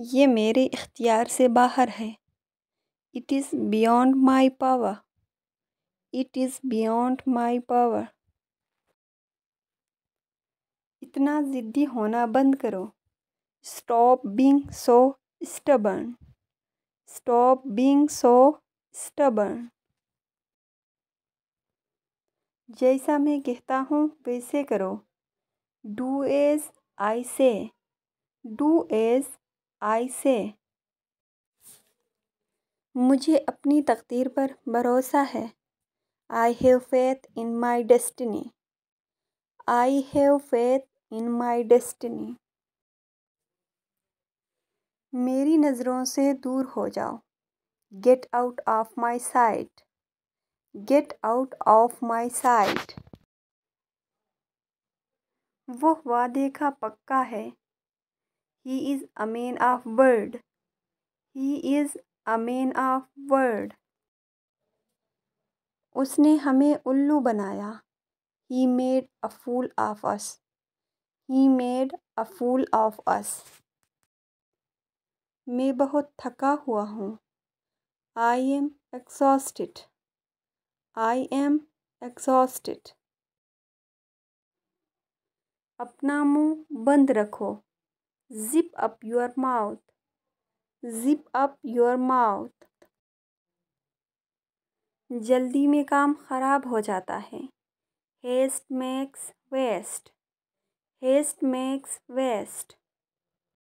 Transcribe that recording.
ये मेरे इख्तियार से बाहर है it is beyond my power it is beyond my power इतना ज़िद्दी होना बंद करो stop being so stubborn stop being so stubborn जैसा मैं कहता हूँ वैसे करो डू एज आई से डू एज आई से मुझे अपनी तकदीर पर भरोसा है I have faith in my destiny I have faith in my destiny मेरी नज़रों से दूर हो जाओ get out of my sight get out of my sight वो वादे का पक्का है he is a man of word he is a man of word उसने हमें उल्लू बनाया he made a fool of us he made a fool of us मैं बहुत थका हुआ हूँ आई am exhausted I am exhausted अपना मुंह बंद रखो zip up your mouth zip up your mouth जल्दी में काम खराब हो जाता है haste makes waste haste makes waste